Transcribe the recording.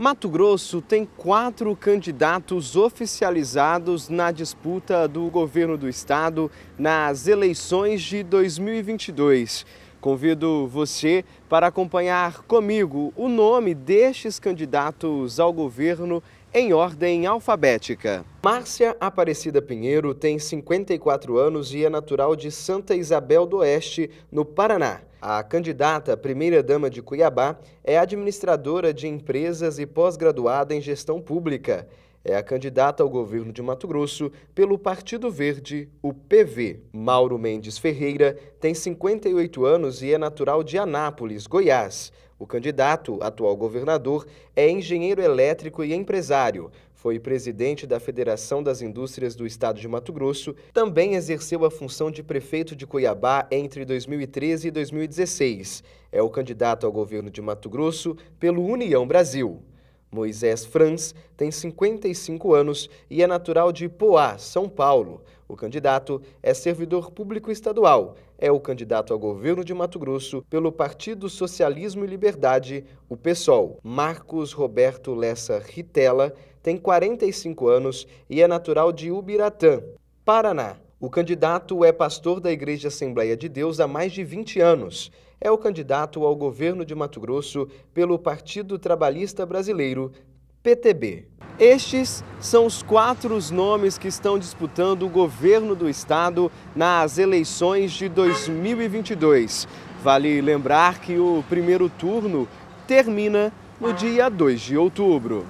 Mato Grosso tem quatro candidatos oficializados na disputa do governo do estado nas eleições de 2022. Convido você para acompanhar comigo o nome destes candidatos ao governo em ordem alfabética. Márcia Aparecida Pinheiro tem 54 anos e é natural de Santa Isabel do Oeste, no Paraná. A candidata primeira-dama de Cuiabá é administradora de empresas e pós-graduada em gestão pública é a candidata ao governo de Mato Grosso pelo Partido Verde, o PV. Mauro Mendes Ferreira tem 58 anos e é natural de Anápolis, Goiás. O candidato, atual governador, é engenheiro elétrico e empresário. Foi presidente da Federação das Indústrias do Estado de Mato Grosso, também exerceu a função de prefeito de Cuiabá entre 2013 e 2016. É o candidato ao governo de Mato Grosso pelo União Brasil. Moisés Franz tem 55 anos e é natural de Poá, São Paulo. O candidato é servidor público estadual. É o candidato ao governo de Mato Grosso pelo Partido Socialismo e Liberdade, o PSOL. Marcos Roberto Lessa Ritela tem 45 anos e é natural de Ubiratã, Paraná. O candidato é pastor da Igreja Assembleia de Deus há mais de 20 anos é o candidato ao governo de Mato Grosso pelo Partido Trabalhista Brasileiro, PTB. Estes são os quatro nomes que estão disputando o governo do estado nas eleições de 2022. Vale lembrar que o primeiro turno termina no dia 2 de outubro.